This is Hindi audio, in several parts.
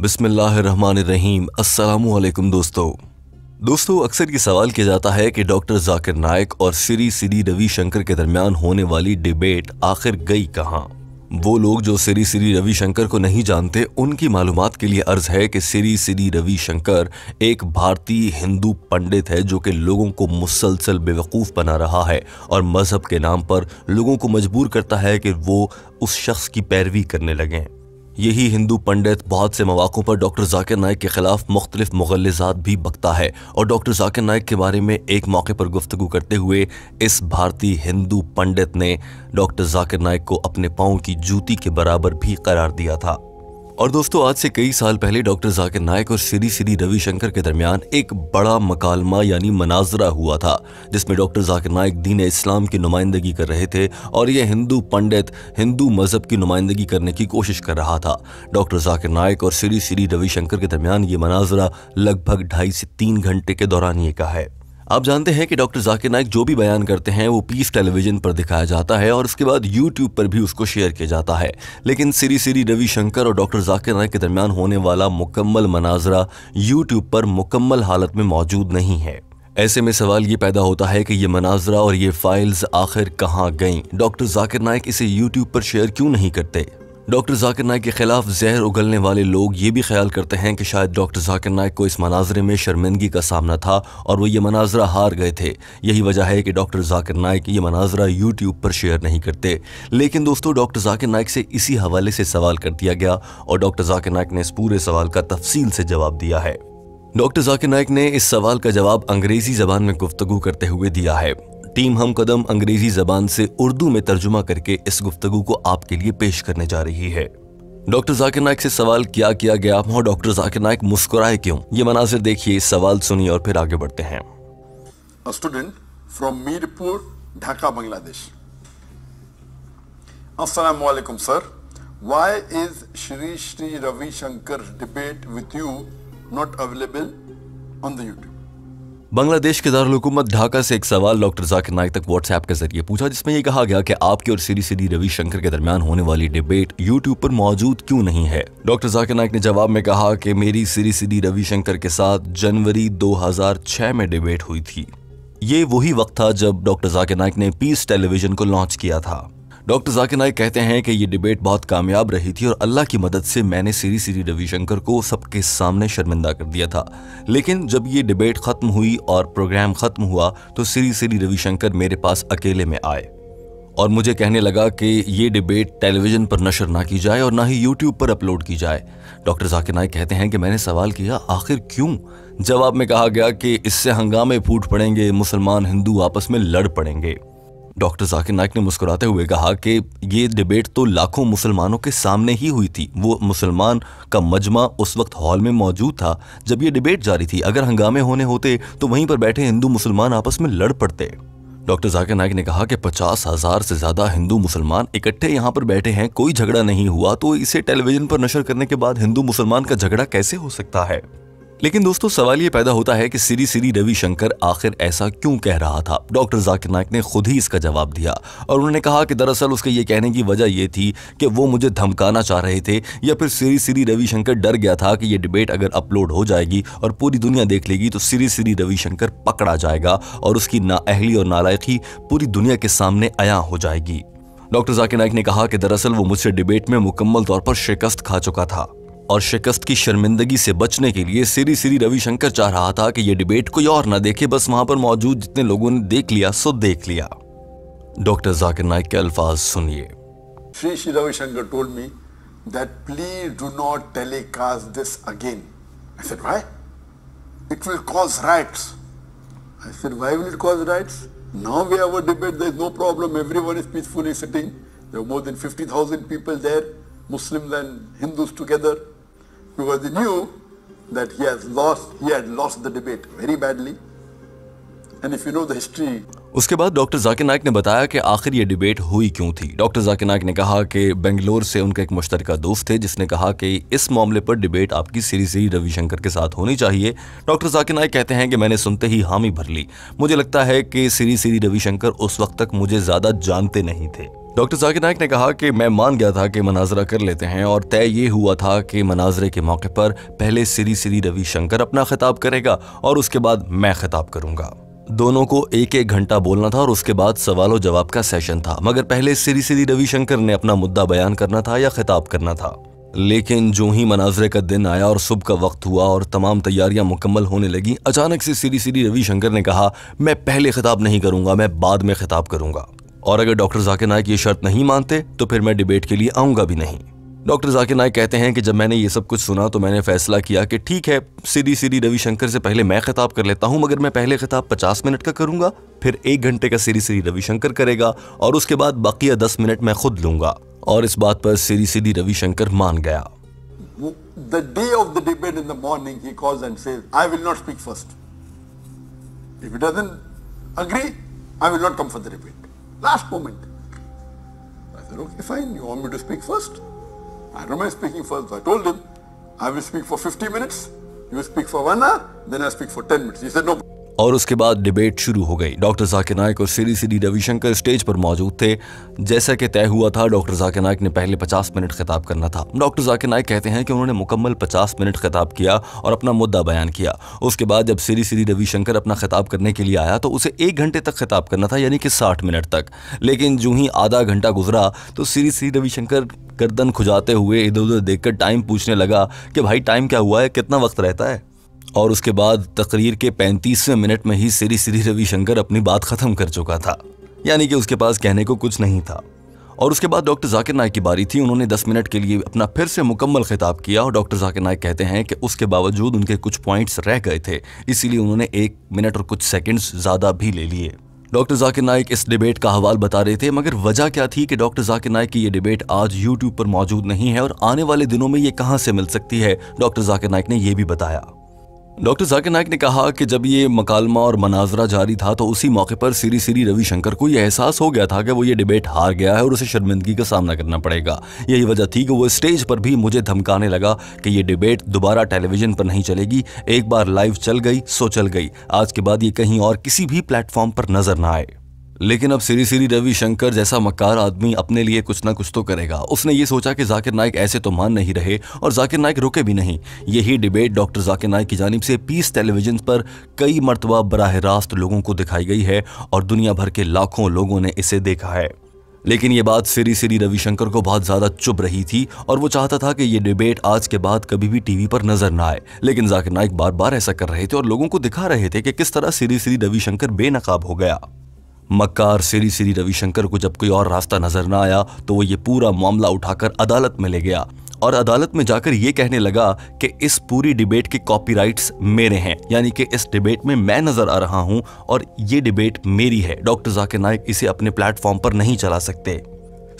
बिसमीम असलकुम दोस्तों दोस्तों अक्सर ये सवाल किया जाता है कि डॉक्टर जाकिर नायक और श्री श्री रविशंकर के दरमियान होने वाली डिबेट आखिर गई कहाँ वो लोग जो श्री श्री रविशंकर को नहीं जानते उनकी मालूम के लिए अर्ज है कि श्री श्री रविशंकर एक भारतीय हिंदू पंडित है जो कि लोगों को मुसलसल बेवकूफ़ बना रहा है और मज़हब के नाम पर लोगों को मजबूर करता है कि वो उस शख्स की पैरवी करने लगें यही हिंदू पंडित बहुत से मौाक़ों पर डॉक्टर जाकिर नायक के खिलाफ मुख्तलिफ मुगलजात भी बकता है और डॉक्टर जाकिर नायक के बारे में एक मौके पर गुफ्तु करते हुए इस भारतीय हिंदू पंडित ने डॉक्टर जाकिर नायक को अपने पाँव की जूती के बराबर भी करार दिया था और दोस्तों आज से कई साल पहले डॉक्टर जाकिर नायक और श्री श्री रविशंकर के दरमियान एक बड़ा मकालमा यानी मनाजरा हुआ था जिसमें डॉक्टर जाकिर नायक दीन इस्लाम की नुमाइंदगी कर रहे थे और यह हिंदू पंडित हिंदू मजहब की नुमाइंदगी करने की कोशिश कर रहा था डॉक्टर जाकिर नायक और श्री श्री रविशंकर के दरमियान ये मनाजरा लगभग ढाई से तीन घंटे के दौरान ये का है आप जानते हैं कि डॉक्टर जाकिर नायक जो भी बयान करते हैं वो पीस टेलीविजन पर दिखाया जाता है और उसके बाद यूट्यूब पर भी उसको शेयर किया जाता है लेकिन श्री श्री रविशंकर और डॉक्टर जाकिर नायक के दरमियान होने वाला मुकम्मल मनाजरा यूट्यूब पर मुकम्मल हालत में मौजूद नहीं है ऐसे में सवाल ये पैदा होता है कि ये मनाजरा और ये फाइल्स आखिर कहाँ गईं डॉक्टर जाकिर नायक इसे यूट्यूब पर शेयर क्यों नहीं करते डॉक्टर जाकिर नायक के खिलाफ जहर उगलने वाले लोग ये भी ख्याल करते हैं कि शायद डॉक्टर जाकिर नायक को इस मनाजरे में शर्मिंदगी का सामना था और वो ये मनाजरा हार गए थे यही वजह है कि डॉक्टर जाकिर नायक ये मनाजरा यूट्यूब पर शेयर नहीं करते लेकिन दोस्तों डॉक्टर जाकिर नायक से इसी हवाले से सवाल कर दिया गया और डॉक्टर जाकिर नायक ने इस पूरे सवाल का तफसील से जवाब दिया है डॉक्टर जाकिर नायक ने इस सवाल का जवाब अंग्रेजी जबान में गुफ्तगु करते हुए दिया है टीम हम कदम अंग्रेजी जबान से उर्दू में तर्जुमा करके इस गुफ्तगु को आपके लिए पेश करने जा रही है डॉक्टर जाकिर नायक से सवाल क्या किया गया और डॉक्टर जाकिर नायक मुस्कुराए क्यों ये मनाजिर देखिए सवाल सुनिए और फिर आगे बढ़ते हैं स्टूडेंट फ्रॉम मीरपुर ढाका बांग्लादेश अस्सलाम sir why is Shri Shri Ravishankar debate with you not available on the YouTube Bangladesh के दारकूमत ढाका से एक सवाल डॉक्टर जाकिर नाइक तक व्हाट्सएप के जरिए पूछा जिसमें यह कहा गया कि आपके और श्री सीडी रविशंकर के दरमियान होने वाली डिबेट यूट्यूब पर मौजूद क्यों नहीं है डॉक्टर जाकिर नायक ने जवाब में कहा कि मेरी श्री सीडी रविशंकर के साथ जनवरी दो में डिबेट हुई थी ये वही वक्त था जब डॉक्टर जाकिर नायक ने पीस टेलीविजन को लॉन्च किया था डॉक्टर जाकिर नाइक कहते हैं कि ये डिबेट बहुत कामयाब रही थी और अल्लाह की मदद से मैंने श्री श्री रविशंकर को सबके सामने शर्मिंदा कर दिया था लेकिन जब ये डिबेट खत्म हुई और प्रोग्राम खत्म हुआ तो श्री श्री रविशंकर मेरे पास अकेले में आए और मुझे कहने लगा कि ये डिबेट टेलीविज़न पर नशर ना की जाए और ना ही यूट्यूब पर अपलोड की जाए डॉक्टर जाकिर नाइक कहते हैं कि मैंने सवाल किया आखिर क्यों जवाब में कहा गया कि इससे हंगामे फूट पड़ेंगे मुसलमान हिंदू आपस में लड़ पड़ेंगे डॉक्टर जाकिर नायक ने मुस्कुराते हुए कहा कि ये डिबेट तो लाखों मुसलमानों के सामने ही हुई थी वो मुसलमान का मजमा उस वक्त हॉल में मौजूद था जब ये डिबेट जारी थी अगर हंगामे होने होते तो वहीं पर बैठे हिंदू मुसलमान आपस में लड़ पड़ते डॉक्टर जाकिर नायक ने कहा कि पचास हजार से ज्यादा हिंदू मुसलमान इकट्ठे यहाँ पर बैठे हैं कोई झगड़ा नहीं हुआ तो इसे टेलीविजन पर नशर करने के बाद हिंदू मुसलमान का झगड़ा कैसे हो सकता है लेकिन दोस्तों सवाल ये पैदा होता है कि सिरी सिरी रविशंकर आखिर ऐसा क्यों कह रहा था डॉक्टर जाकिर नायक ने खुद ही इसका जवाब दिया और उन्होंने कहा कि दरअसल उसके ये कहने की वजह यह थी कि वो मुझे धमकाना चाह रहे थे या फिर सिरी सिरी रविशंकर डर गया था कि ये डिबेट अगर अपलोड हो जाएगी और पूरी दुनिया देख लेगी तो श्री श्री रविशंकर पकड़ा जाएगा और उसकी नाअहली और नालायकी पूरी दुनिया के सामने आया हो जाएगी डॉक्टर जाकिर नायक ने कहा कि दरअसल वो मुझसे डिबेट में मुकम्मल तौर पर शिकस्त खा चुका था और शिकस्त की शर्मिंदगी से बचने के लिए श्री श्री रविशंकर चाह रहा था कि यह डिबेट कोई और ना देखे बस वहां पर मौजूद जितने लोगों ने देख लिया सो देख लिया डॉक्टर जाकिर नाइक के अल्फाज सुनिए Shri Shri Ravishankar told me that please do not telecast this again I said why it will cause riots I said why will it cause riots now we have a debate there is no problem everyone is peacefully sitting there more than 50000 people there Muslims and Hindus together. because he knew that he has lost he had lost the debate very badly and if you know the history उसके बाद डॉक्टर जाकिर नायक ने बताया कि आखिर ये डिबेट हुई क्यों थी डॉक्टर जाकिर नायक ने कहा कि बेंगलोर से उनका एक मुश्तरका दोस्त थे जिसने कहा कि इस मामले पर डिबेट आपकी श्री श्री रविशंकर के साथ होनी चाहिए डॉक्टर जाकिर नायक कहते हैं कि मैंने सुनते ही हामी भर ली मुझे लगता है कि श्री श्री रविशंकर उस वक्त तक मुझे ज़्यादा जानते नहीं थे डॉक्टर जाकिर नायक ने कहा कि मैं मान गया था कि मनाजरा कर लेते हैं और तय ये हुआ था कि मनाजरे के मौके पर पहले श्री सिरी रविशंकर अपना खिताब करेगा और उसके बाद मैं खिताब करूंगा दोनों को एक एक घंटा बोलना था और उसके बाद सवाल और जवाब का सेशन था मगर पहले श्री सिरी रविशंकर ने अपना मुद्दा बयान करना था या खिताब करना था लेकिन जो ही मनाजरे का दिन आया और सुबह का वक्त हुआ और तमाम तैयारियां मुकम्मल होने लगी अचानक से श्री सीरी रविशंकर ने कहा मैं पहले खिताब नहीं करूंगा मैं बाद में खिताब करूंगा और अगर डॉक्टर जाकिर नायक ये शर्त नहीं मानते तो फिर मैं डिबेट के लिए आऊंगा भी नहीं डॉक्टर जाकिर नायक कहते हैं कि जब मैंने ये सब कुछ सुना तो मैंने फैसला किया कि ठीक है सीधी सीधी रविशंकर से पहले मैं खिताब कर लेता हूं मगर मैं पहले खिताब 50 मिनट का करूंगा फिर एक घंटे का सीधी सीधी रविशंकर करेगा और उसके बाद बाकी दस मिनट मैं खुद लूंगा और इस बात पर सीधी सीधी रविशंकर मान गया I will not agree, I will not come for the debate. Last moment. I said, okay, fine. You want me to speak first? I don't mind speaking first. I told him, I will speak for 50 minutes. You speak for one hour. Then I speak for 10 minutes. He said, no. और उसके बाद डिबेट शुरू हो गई डॉक्टर जाकिर नायक और श्री श्री रविशंकर स्टेज पर मौजूद थे जैसा कि तय हुआ था डॉक्टर जाकिर नायक ने पहले 50 मिनट खिताब करना था डॉक्टर जाकिर नायक कहते हैं कि उन्होंने मुकम्मल 50 मिनट खिताब किया और अपना मुद्दा बयान किया उसके बाद जब श्री श्री रविशंकर अपना खिताब करने के लिए आया तो उसे एक घंटे तक खिताब करना था यानी कि साठ मिनट तक लेकिन जो ही आधा घंटा गुजरा तो श्री श्री रविशंकर गर्दन खुजाते हुए इधर उधर देखकर टाइम पूछने लगा कि भाई टाइम क्या हुआ है कितना वक्त रहता है और उसके बाद तकरीर के पैंतीसवें मिनट में ही श्री श्री रविशंकर अपनी बात ख़त्म कर चुका था यानी कि उसके पास कहने को कुछ नहीं था और उसके बाद डॉक्टर जाकिर नायक की बारी थी उन्होंने 10 मिनट के लिए अपना फिर से मुकम्मल खिताब किया और डॉक्टर जाकिर नायक कहते हैं कि उसके बावजूद उनके कुछ पॉइंट्स रह गए थे इसीलिए उन्होंने एक मिनट और कुछ सेकंड्स ज़्यादा भी ले लिए डॉक्टर जाकिर नायक इस डिबेट का हवाल बता रहे थे मगर वजह क्या थी कि डॉक्टर जाकिर नायक की ये डिबेट आज यूट्यूब पर मौजूद नहीं है और आने वाले दिनों में ये कहाँ से मिल सकती है डॉक्टर जाकिर नायक ने यह भी बताया डॉक्टर जाकिर नायक ने कहा कि जब ये मकालमा और मनाजरा जारी था तो उसी मौके पर सीरी सीरी रविशंकर को यह एहसास हो गया था कि वो ये डिबेट हार गया है और उसे शर्मिंदगी का सामना करना पड़ेगा यही वजह थी कि वो स्टेज पर भी मुझे धमकाने लगा कि ये डिबेट दोबारा टेलीविजन पर नहीं चलेगी एक बार लाइव चल गई सो चल गई आज के बाद ये कहीं और किसी भी प्लेटफॉर्म पर नजर न आए लेकिन अब श्री श्री रविशंकर जैसा मक्कार आदमी अपने लिए कुछ ना कुछ तो करेगा उसने ये सोचा कि जाकिर नाइक ऐसे तो मान नहीं रहे और जाकिर नाइक रुके भी नहीं यही डिबेट डॉक्टर जाकिर नाइक की जानब से पीस टेलीविजन पर कई मरतबा बरह रास्त लोगों को दिखाई गई है और दुनिया भर के लाखों लोगों ने इसे देखा है लेकिन ये बात श्री श्री रविशंकर को बहुत ज़्यादा चुभ रही थी और वो चाहता था कि ये डिबेट आज के बाद कभी भी टीवी पर नजर ना आए लेकिन जाकिर नाइक बार बार ऐसा कर रहे थे और लोगों को दिखा रहे थे कि किस तरह श्री श्री रविशंकर बेनकाब हो गया मक्कार श्री श्री रविशंकर को जब कोई और रास्ता नजर ना आया तो वो ये पूरा मामला उठाकर अदालत में ले गया और अदालत में जाकर ये कहने लगा कि इस पूरी डिबेट के कॉपीराइट्स मेरे हैं यानी कि इस डिबेट में मैं नजर आ रहा हूं और ये डिबेट मेरी है डॉक्टर जाकिर नायक इसे अपने प्लेटफॉर्म पर नहीं चला सकते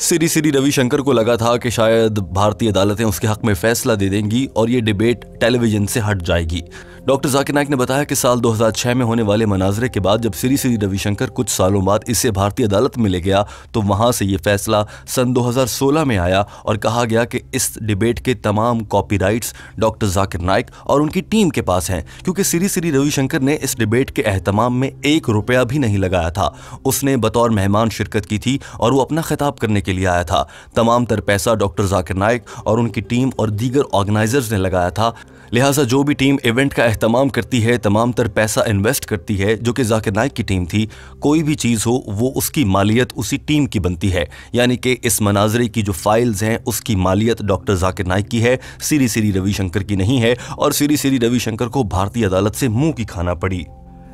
श्री श्री रविशंकर को लगा था कि शायद भारतीय अदालतें उसके हक में फैसला दे देंगी और ये डिबेट टेलीविजन से हट जाएगी डॉक्टर जाकिर नायक ने बताया कि साल 2006 में होने वाले मनाजरे के बाद जब श्री श्री रविशंकर कुछ सालों बाद इसे भारतीय अदालत में ले गया तो वहां से ये फैसला सन 2016 में आया और कहा गया कि इस डिबेट के तमाम कॉपीराइट्स डॉक्टर जाकिर नायक और उनकी टीम के पास हैं क्योंकि श्री श्री रविशंकर ने इस डिबेट के अहतमाम में एक रुपया भी नहीं लगाया था उसने बतौर मेहमान शिरकत की थी और वो अपना खिताब करने के लिए आया था तमाम तर पैसा डॉक्टर जाकिर नायक और उनकी टीम और दीगर ऑर्गेनाइजर्स ने लगाया था लिहाजा जो भी टीम इवेंट का अहतमाम करती है तमाम तर पैसा इन्वेस्ट करती है जो कि जाकिर नायक की टीम थी कोई भी चीज़ हो वो उसकी मालियत उसी टीम की बनती है यानी कि इस मनाजरे की जो फाइल्स हैं उसकी मालियत डॉक्टर जाकिर नायक की है सीरी सीरी रविशंकर की नहीं है और सीरी सीरी रविशंकर को भारतीय अदालत से मुंह की खाना पड़ी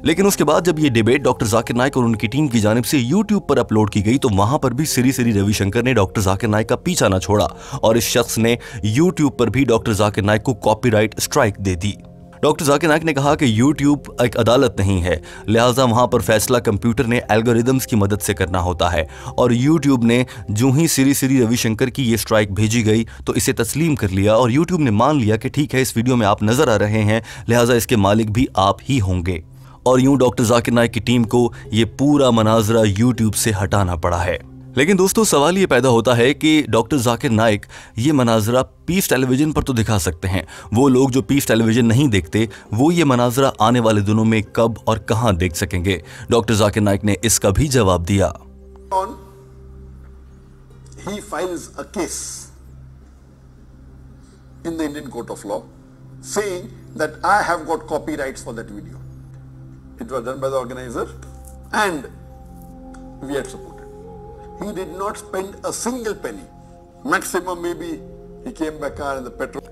लेकिन उसके बाद जब ये डिबेट डॉक्टर जाकिर नाइक और उनकी टीम की जानब से यूट्यूब पर अपलोड की गई तो वहां पर भी श्री श्री रविशंकर ने डॉक्टर जाकिर नायक का पीछा ना छोड़ा और इस शख्स ने यूट्यूब पर भी डॉक्टर जाकिर नायक को कॉपी स्ट्राइक दे दी डॉक्टर जाकिर नाइक ने कहा कि यूट्यूब एक अदालत नहीं है लिहाजा वहां पर फैसला कंप्यूटर ने एल्गोरिदम्स की मदद से करना होता है और यूट्यूब ने जो ही श्री श्री रविशंकर की ये स्ट्राइक भेजी गई तो इसे तस्लीम कर लिया और यूट्यूब ने मान लिया कि ठीक है इस वीडियो में आप नजर आ रहे हैं लिहाजा इसके मालिक भी आप ही होंगे और यूं डॉक्टर जाकिर नायक की टीम को ये पूरा मनाजरा यूट्यूब से हटाना पड़ा है लेकिन दोस्तों सवाल ये पैदा होता है कि डॉक्टर जाकिर नायक ये मनाजरा पीस टेलीविज़न पर तो दिखा सकते हैं वो लोग जो पीस टेलीविज़न नहीं देखते वो ये मनाजरा आने वाले दिनों में कब और कहाँ देख सकेंगे डॉक्टर जाकिर नायक ने इसका भी जवाब दिया he files a case in the Indian court of law saying that I have got copyrights for that video. It was done by the organizer and we had supported. He did not spend a single penny. Maximum maybe he came by car and the petrol.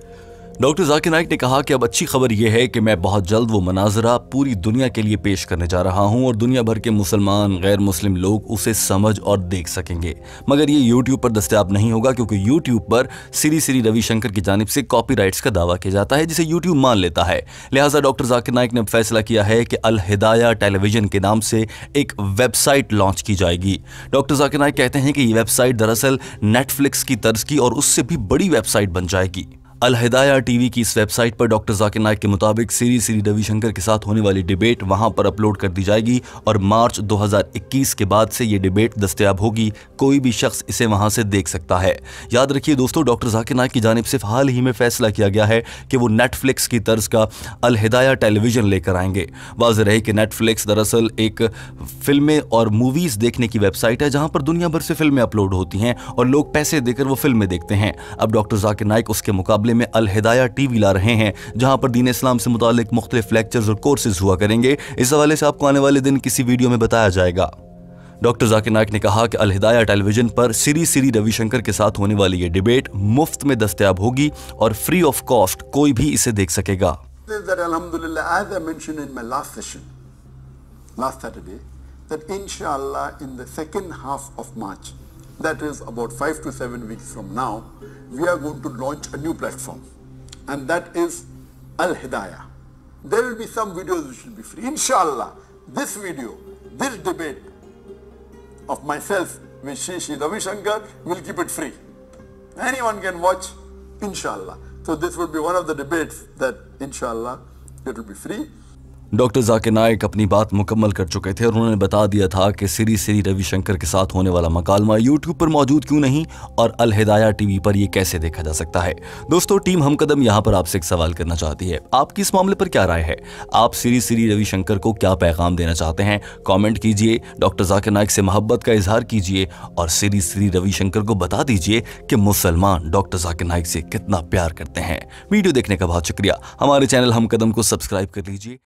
Doctor Zakir Naik ने कहा कि अब अच्छी खबर यह है कि मैं बहुत जल्द वो मनाजरा पूरी दुनिया के लिए पेश करने जा रहा हूँ और दुनिया भर के मुसलमान गैर मुस्लिम लोग उसे समझ और देख सकेंगे मगर ये यूट्यूब पर दस्तियाब नहीं होगा क्योंकि यूट्यूब पर श्री श्री रविशंकर की जानब से कॉपी का दावा किया जाता है जिसे यूट्यूब मान लेता है लिहाजा डॉक्टर जाकिर नाइक ने फैसला किया है कि अल हिदाया टेलीविजन के नाम से एक वेबसाइट लॉन्च की जाएगी डॉक्टर जाकिर नाइक कहते हैं कि ये वेबसाइट दरअसल नेटफ्लिक्स की तर्ज की और उससे भी बड़ी वेबसाइट बन जाएगी अलहिदाया टीवी की इस वेबसाइट पर डॉक्टर जाकिर नायक के मुताबिक श्री श्री रविशंकर के साथ होने वाली डिबेट वहां पर अपलोड कर दी जाएगी और मार्च 2021 के बाद से ये डिबेट दस्तियाब होगी कोई भी शख्स इसे वहां से देख सकता है याद रखिए दोस्तों डॉक्टर जाकिर नायक की जानब से हाल ही में फैसला किया गया है कि वो नेटफ्लिक्स की तर्ज का अलहदाया टेलीविजन लेकर आएंगे वाज रहे कि नेटफ्लिक्स दरअसल एक फिल्में और मूवीज़ देखने की वेबसाइट है जहाँ पर दुनिया भर से फिल्में अपलोड होती हैं और लोग पैसे देकर वो फिल्में देखते हैं अब डॉक्टर जाकिर नायक उसके मुकाबले मोहल्ले में अलहदाया हिदाया टीवी ला रहे हैं जहां पर दीन इस्लाम से मुतलिक मुख्तलिफ लेक्चर्स और कोर्सेज हुआ करेंगे इस हवाले से आपको आने वाले दिन किसी वीडियो में बताया जाएगा डॉक्टर जाकिर नायक ने कहा कि अलहदाया टेलीविजन पर श्री श्री रविशंकर के साथ होने वाली ये डिबेट मुफ्त में दस्तियाब होगी और फ्री ऑफ कॉस्ट कोई भी इसे देख सकेगा last Saturday that inshallah in the second half of March, that is about five to seven weeks from now, we are going to launch a new platform and that is Al-Hidayah. There will be some videos which will be free. Inshallah, this video, this debate of myself with Shri Shri Ravi Shankar will keep it free. Anyone can watch, inshallah. So this will be one of the debates that inshallah it will be free. Doctor Zakir Naik अपनी बात मुकम्मल कर चुके थे और उन्होंने बता दिया था कि श्री श्री रविशंकर के साथ होने वाला मकालमा यूट्यूब पर मौजूद क्यों नहीं और अलहदाया टीवी पर यह कैसे देखा जा सकता है दोस्तों टीम हम कदम यहाँ पर आपसे एक सवाल करना चाहती है आपकी इस मामले पर क्या राय है आप श्री सिरी रविशंकर को क्या पैगाम देना चाहते हैं कॉमेंट कीजिए डॉक्टर जाकिर नायक से मोहब्बत का इजहार कीजिए और श्री श्री रविशंकर को बता दीजिए कि मुसलमान डॉक्टर जाकिर नायक से कितना प्यार करते हैं वीडियो देखने का बहुत शुक्रिया हमारे चैनल हम कदम को सब्सक्राइब कर लीजिए